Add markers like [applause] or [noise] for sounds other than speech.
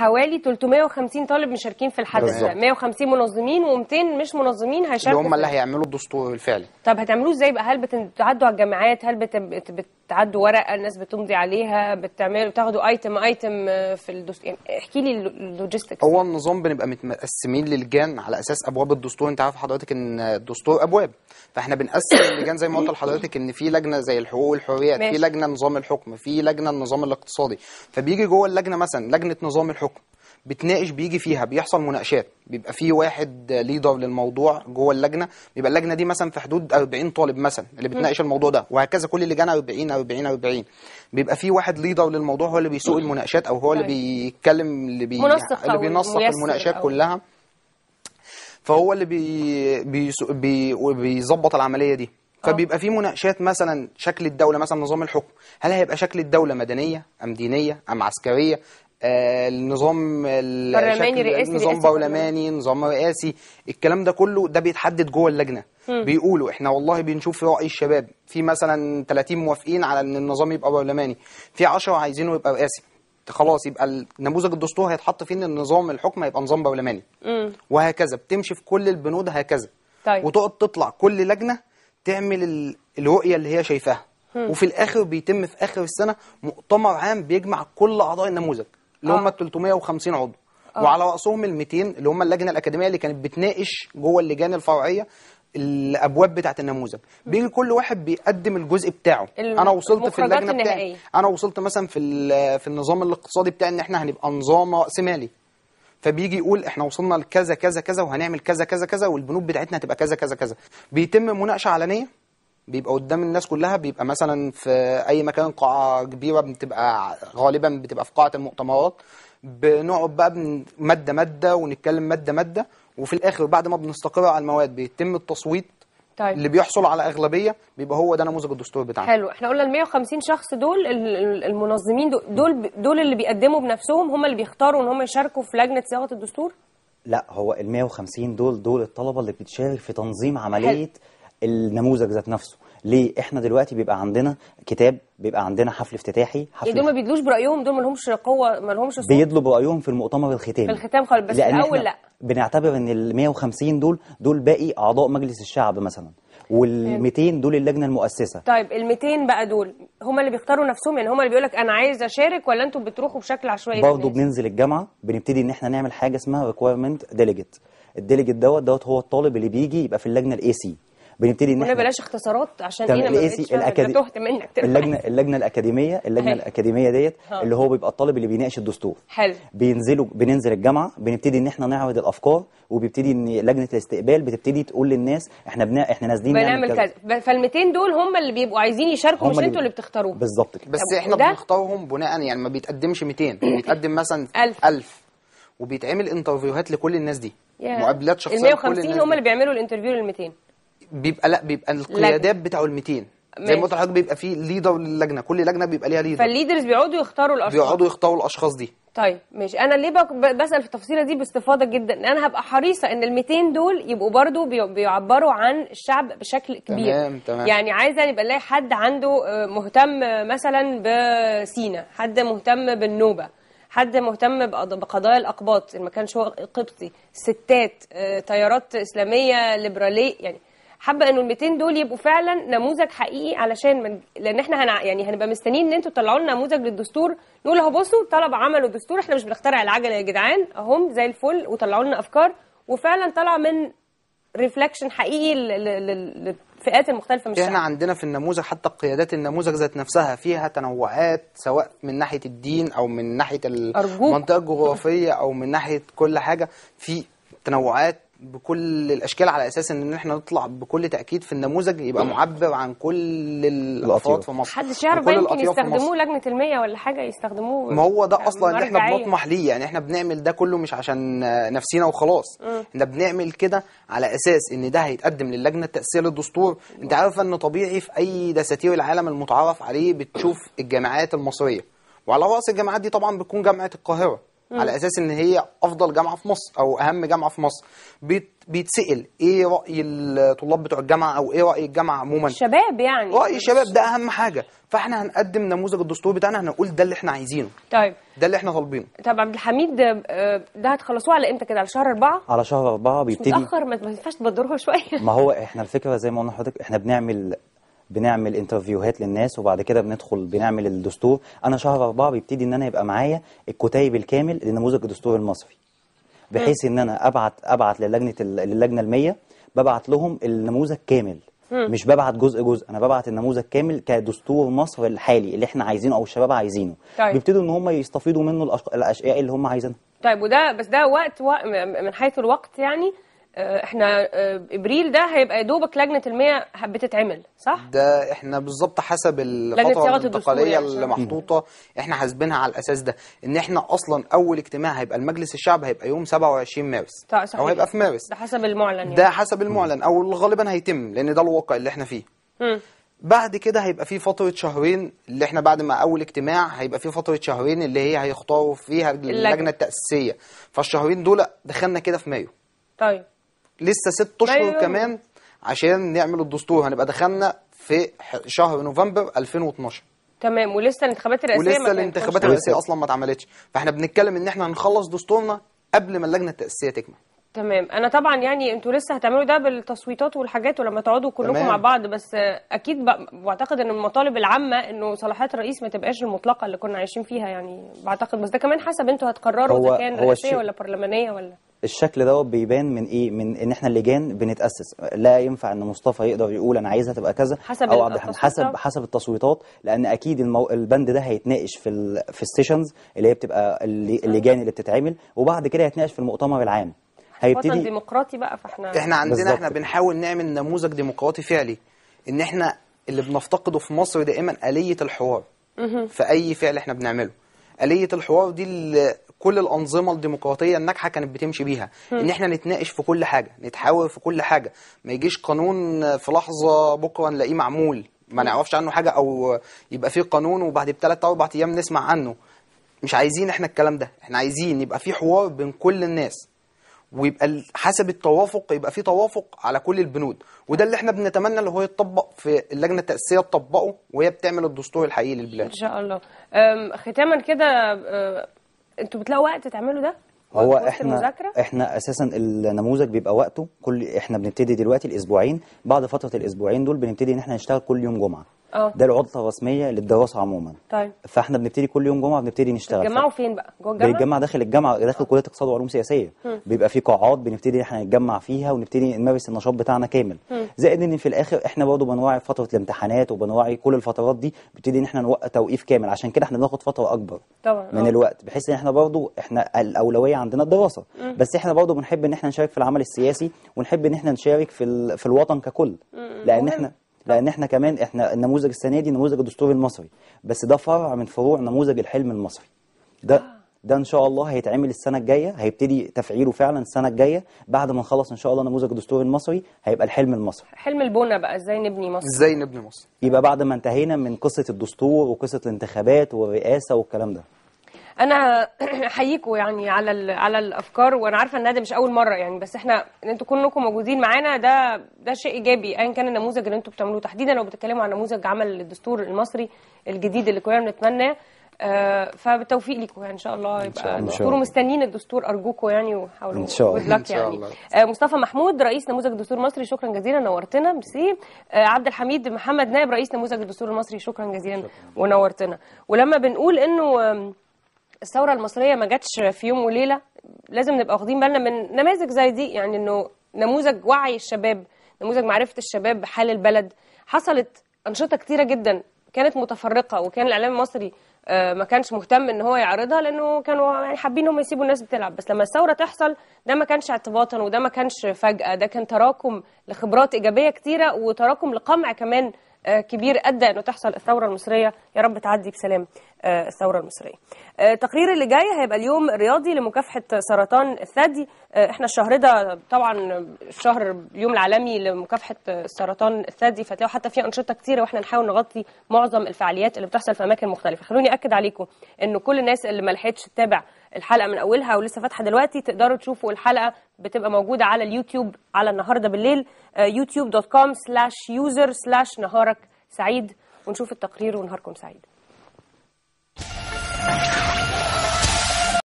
حوالي 350 طالب مشاركين في الحدث ده 150 منظمين و200 مش منظمين هيشاركوا اللي هم اللي هيعملوا الدستور الفعلي طب هتعملوه ازاي بقى هل بتعدوا على الجامعات هل بت... بت... تعدوا ورقه الناس بتمضي عليها بتعملوا بتاخدوا ايتم ايتم في الدستور يعني احكي لي اللوجيستكس هو النظام بنبقى متقسمين للجان على اساس ابواب الدستور انت عارف حضرتك ان الدستور ابواب فاحنا بنقسم اللجان زي ما قلت لحضرتك ان في لجنه زي الحقوق والحريات في لجنه نظام الحكم في لجنه النظام الاقتصادي فبيجي جوه اللجنه مثلا لجنه نظام الحكم بتناقش بيجي فيها بيحصل مناقشات بيبقى في واحد ليدر للموضوع جوه اللجنه بيبقى اللجنه دي مثلا في حدود 40 طالب مثلا اللي بتناقش الموضوع ده وهكذا كل اللجان 40 40 40 بيبقى في واحد ليدر للموضوع هو اللي بيسوق المناقشات او هو اللي طيب. بيتكلم اللي, بي... اللي بينسق المناقشات أو. كلها فهو اللي بي... بي... بيظبط العمليه دي آه. فبيبقى في مناقشات مثلا شكل الدوله مثلا نظام الحكم هل هيبقى شكل الدوله مدنيه ام دينيه ام عسكريه آه، النظام برلماني رئاسي نظام برلماني نظام رئاسي الكلام ده كله ده بيتحدد جوه اللجنه مم. بيقولوا احنا والله بنشوف راي الشباب في مثلا 30 موافقين على ان النظام يبقى برلماني في 10 عايزينه يبقى رئاسي خلاص يبقى النموذج الدستور هيتحط فيه ان النظام الحكم هيبقى نظام برلماني وهكذا بتمشي في كل البنود هكذا طيب. وتقعد تطلع كل لجنه تعمل الرؤيه اللي هي شايفاها وفي الاخر بيتم في اخر السنه مؤتمر عام بيجمع كل اعضاء النموذج اللي هم 350 آه. عضو آه. وعلى راسهم ال 200 اللي هم اللجنه الاكاديميه اللي كانت بتناقش جوه اللجان الفرعيه الابواب بتاعه النموذج بيجي كل واحد بيقدم الجزء بتاعه انا وصلت في اللجنه بتاعي انا وصلت مثلا في في النظام الاقتصادي بتاعي ان احنا هنبقى نظام راس مالي فبيجي يقول احنا وصلنا لكذا كذا كذا وهنعمل كذا كذا كذا والبنوك بتاعتنا هتبقى كذا كذا كذا بيتم مناقشه علنيه بيبقى قدام الناس كلها بيبقى مثلا في اي مكان قاعه كبيره بتبقى غالبا بتبقى في قاعه المؤتمرات بنقعد بقى ماده ماده ونتكلم ماده ماده وفي الاخر بعد ما بنستقر على المواد بيتم التصويت طيب. اللي بيحصل على اغلبيه بيبقى هو ده نموذج الدستور بتاعنا حلو احنا قلنا ال 150 شخص دول المنظمين دول دول, اللي بيقدموا بنفسهم هم اللي بيختاروا ان هم يشاركوا في لجنه صياغه الدستور لا هو ال 150 دول دول الطلبه اللي بتشارك في تنظيم عمليه حلو. النموذج ذات نفسه ليه احنا دلوقتي بيبقى عندنا كتاب بيبقى عندنا حفل افتتاحي حفل يعني دول ما بيدلوش برايهم دول ما لهمش قوه ما لهمش صوت بيدلوا برايهم في المؤتمر الختامي في الختام خالص بس الاول لا بنعتبر ان ال 150 دول دول باقي اعضاء مجلس الشعب مثلا وال 200 دول اللجنه المؤسسه طيب ال 200 بقى دول هم اللي بيختاروا نفسهم يعني هم اللي بيقول لك انا عايز اشارك ولا انتم بتروحوا بشكل عشوائي برضه بننزل الجامعه بنبتدي ان احنا نعمل حاجه اسمها ريكويرمنت ديليجيت الديليجيت دوت دوت هو الطالب اللي بيجي يبقى في اللجنه الاي سي بنبتدي ان احنا بلاش اختصارات عشان انا إيه ما إيه الأكاد... تهت منك تبقى. اللجنه اللجنه الاكاديميه اللجنه حل. الاكاديميه ديت اللي هو بيبقى الطالب اللي بيناقش الدستور حلو بينزلوا بننزل الجامعه بنبتدي ان احنا نعرض الافكار وبيبتدي ان لجنه الاستقبال بتبتدي تقول للناس احنا بنا... احنا نازلين بنعمل كذا فال200 دول هم اللي بيبقوا عايزين يشاركوا مش انتوا اللي بتختاروهم بالظبط كده بس احنا بنختارهم بناء يعني ما بيتقدمش 200 [coughs] بيتقدم مثلا 1000 1000 وبيتعمل انترفيوهات لكل الناس دي yeah. مقابلات شخصيه ال 150 هم اللي بيعملوا الانترفيو لل 200 بيبقى لا بيبقى القيادات بتاع ال 200 زي ما قلت لحضرتك بيبقى فيه ليدر للجنه كل لجنه بيبقى ليها ليدر فالليدرز بيقعدوا يختاروا الاشخاص بيقعدوا يختاروا الاشخاص دي طيب ماشي انا ليه بسال في التفصيله دي باستفاضه جدا انا هبقى حريصه ان ال 200 دول يبقوا برضو بيعبروا عن الشعب بشكل كبير تمام تمام يعني عايزه يبقى الاقي حد عنده آه، مهتم مثلا بسينا حد مهتم بالنوبه حد مهتم بقضايا الاقباط ان ما كانش هو قبطي ستات تيارات آه، اسلاميه ليبراليه يعني حابه انه ال 200 دول يبقوا فعلا نموذج حقيقي علشان من... لان احنا هنع... يعني هنبقى مستنيين ان انتوا تطلعوا لنا نموذج للدستور نقول اهو بصوا طلب عملوا دستور احنا مش بنخترع العجله يا جدعان اهم زي الفل وطلعوا لنا افكار وفعلا طلع من ريفلكشن حقيقي للفئات المختلفه مش احنا عندنا في النموذج حتى قيادات النموذج ذات نفسها فيها تنوعات سواء من ناحيه الدين او من ناحيه المنطقه الجغرافيه او من ناحيه كل حاجه في تنوعات بكل الاشكال على اساس ان احنا نطلع بكل تاكيد في النموذج يبقى معبر عن كل الاطياف في مصر محدش يعرف يمكن يستخدموه لجنه المية ولا حاجه يستخدموه ما هو ده يعني اصلا اللي احنا بنطمح ليه يعني احنا بنعمل ده كله مش عشان نفسينا وخلاص م. احنا بنعمل كده على اساس ان ده هيتقدم للجنه التاسيسيه للدستور انت عارفه ان طبيعي في اي دساتير العالم المتعارف عليه بتشوف الجامعات المصريه وعلى راس الجامعات دي طبعا بتكون جامعه القاهره على اساس ان هي افضل جامعه في مصر او اهم جامعه في مصر بيت بيتسال ايه راي الطلاب بتوع الجامعه او ايه راي الجامعه عموما الشباب يعني راي الشباب ده اهم حاجه فاحنا هنقدم نموذج الدستور بتاعنا هنقول ده اللي احنا عايزينه طيب ده اللي احنا طالبينه طب عبد الحميد آه، ده هتخلصوه على امتى كده على شهر أربعة على شهر أربعة بيبتدي متاخر ما ينفعش تبدروها [laughs] شويه ما هو احنا الفكره زي ما قلنا لحضرتك احنا بنعمل بنعمل انترفيوهات للناس وبعد كده بندخل بنعمل الدستور انا شهر أربعة بيبتدي ان انا يبقى معايا الكتيب الكامل لنموذج الدستور المصري بحيث ان انا ابعت ابعت للجنه للجنه المية ببعت لهم النموذج كامل مش ببعت جزء جزء انا ببعت النموذج كامل كدستور مصر الحالي اللي احنا عايزينه او الشباب عايزينه طيب. بيبتدوا ان هم يستفيدوا منه الاشياء اللي هم عايزينها طيب وده بس ده وقت, وقت من حيث الوقت يعني آه، احنا آه، ابريل ده هيبقى يا دوبك لجنه المياه بتتعمل صح ده احنا بالظبط حسب الخطوه الانتقاليه اللي محطوطه احنا حاسبينها على الاساس ده ان احنا اصلا اول اجتماع هيبقى المجلس الشعب هيبقى يوم 27 مارس او هيبقى في مارس ده حسب المعلن يعني. ده حسب المعلن او غالبا هيتم لان ده الواقع اللي احنا فيه مم. بعد كده هيبقى في فترة شهرين اللي احنا بعد ما أول اجتماع هيبقى في فترة شهرين اللي هي هيختاروا فيها اللجنة التأسيسية فالشهرين دول دخلنا كده في مايو طيب لسه ست اشهر أيوة. كمان عشان نعمل الدستور هنبقى دخلنا في شهر نوفمبر 2012 تمام ولسه الانتخابات الرئاسيه ولسه الانتخابات الرئاسيه اصلا ما اتعملتش فاحنا بنتكلم ان احنا هنخلص دستورنا قبل ما اللجنه التاسيسيه تكمل تمام انا طبعا يعني انتوا لسه هتعملوا ده بالتصويتات والحاجات ولما تقعدوا كلكم تمام. مع بعض بس اكيد بعتقد ان المطالب العامه انه صلاحيات الرئيس ما تبقاش المطلقه اللي كنا عايشين فيها يعني بعتقد بس ده كمان حسب انتوا هتقرروا اذا كان رئاسيه ولا برلمانيه ولا الشكل دوت بيبان من ايه من ان احنا اللجان بنتاسس لا ينفع ان مصطفى يقدر يقول انا عايزها تبقى كذا حسب او عبد الحميد حسب حسب التصويتات لان اكيد المو... البند ده هيتناقش في ال... في السيشنز اللي هي بتبقى اللجان اللي بتتعمل وبعد كده هيتناقش في المؤتمر العام هيبتدي ديمقراطي بقى فاحنا احنا عندنا بالزبط. احنا بنحاول نعمل نموذج ديمقراطي فعلي ان احنا اللي بنفتقده في مصر دائما آلية الحوار في اي فعل احنا بنعمله آلية الحوار دي اللي كل الانظمه الديمقراطيه الناجحه كانت بتمشي بيها ان احنا نتناقش في كل حاجه نتحاور في كل حاجه ما يجيش قانون في لحظه بكره نلاقيه معمول ما نعرفش عنه حاجه او يبقى فيه قانون وبعد بثلاث اربع ايام نسمع عنه مش عايزين احنا الكلام ده احنا عايزين يبقى فيه حوار بين كل الناس ويبقى حسب التوافق يبقى في توافق على كل البنود وده اللي احنا بنتمنى اللي هو يتطبق في اللجنه التاسيسيه تطبقه وهي بتعمل الدستور الحقيقي للبلاد ان شاء الله ختاما كده انتوا بتلاقوا وقت تعملوا ده هو احنا المذاكرة؟ احنا اساسا النموذج بيبقى وقته كل احنا بنبتدي دلوقتي الاسبوعين بعد فتره الاسبوعين دول بنبتدي ان احنا نشتغل كل يوم جمعه اه ده العطله الرسميه للدراسه عموما طيب فاحنا بنبتدي كل يوم جمعه بنبتدي نشتغل بتتجمعوا فين بقى جوه الجامعه بنتجمع داخل الجامعه داخل كليه اقتصاد وعلوم سياسيه م. بيبقى في قاعات بنبتدي احنا نتجمع فيها ونبتدي نمارس النشاط بتاعنا كامل م. زائد ان في الاخر احنا برضه بنراعي فتره الامتحانات وبنراعي كل الفترات دي بنبتدي ان احنا نوقف توقيف كامل عشان كده احنا بناخد فتره اكبر طبعا من أوه. الوقت بحيث ان احنا برضه احنا الاولويه عندنا الدراسه م. بس احنا برضه بنحب ان احنا نشارك في العمل السياسي ونحب ان احنا نشارك في في الوطن ككل لان احنا لان احنا كمان احنا النموذج السنه دي نموذج الدستور المصري بس ده فرع من فروع نموذج الحلم المصري ده آه. ده ان شاء الله هيتعمل السنه الجايه هيبتدي تفعيله فعلا السنه الجايه بعد ما نخلص ان شاء الله نموذج الدستور المصري هيبقى الحلم المصري حلم البونه بقى ازاي نبني مصر ازاي نبني مصر يبقى بعد ما انتهينا من قصه الدستور وقصه الانتخابات والرئاسه والكلام ده انا [clears throat] احييكم يعني على على الافكار وانا عارفه انها ده مش اول مره يعني بس احنا ان انتوا كلكم موجودين معانا ده ده شيء ايجابي ايا كان النموذج اللي انتوا بتعملوه تحديدا لو بتتكلموا عن نموذج عمل الدستور المصري الجديد اللي كلنا بنتمناه آه، فبالتوفيق لكم يعني ان شاء الله يبقى تكونوا مستنيين الدستور ارجوكم يعني وحاولوا ان شاء الله يعني شاء الله. آه، مصطفى محمود رئيس نموذج الدستور المصري شكرا جزيلا نورتنا ميرسي آه، عبد الحميد محمد نائب رئيس نموذج الدستور المصري شكرا جزيلا شكرا. ونورتنا ولما بنقول انه الثوره المصريه ما جاتش في يوم وليله لازم نبقى واخدين بالنا من نماذج زي دي يعني انه نموذج وعي الشباب نموذج معرفه الشباب بحال البلد حصلت انشطه كتيره جدا كانت متفرقه وكان الاعلام المصري آه، ما كانش مهتم ان هو يعرضها لانه كانوا يعني حابين هم يسيبوا الناس بتلعب بس لما الثوره تحصل ده ما كانش اعتباطا وده ما كانش فجاه ده كان تراكم لخبرات ايجابيه كتيره وتراكم لقمع كمان آه، كبير ادى انه تحصل الثوره المصريه يا رب تعدي بسلام آه، الثوره المصريه التقرير آه، اللي جاي هيبقى اليوم الرياضي لمكافحه سرطان الثدي احنا الشهر ده طبعا الشهر اليوم العالمي لمكافحه السرطان الثدي فتلاقوا حتى في انشطه كتيره واحنا نحاول نغطي معظم الفعاليات اللي بتحصل في اماكن مختلفه خلوني اكد عليكم ان كل الناس اللي ما لحقتش تتابع الحلقه من اولها ولسه فاتحه دلوقتي تقدروا تشوفوا الحلقه بتبقى موجوده على اليوتيوب على النهارده بالليل آه، youtube.com/user/نهارك سعيد ونشوف التقرير ونهاركم سعيد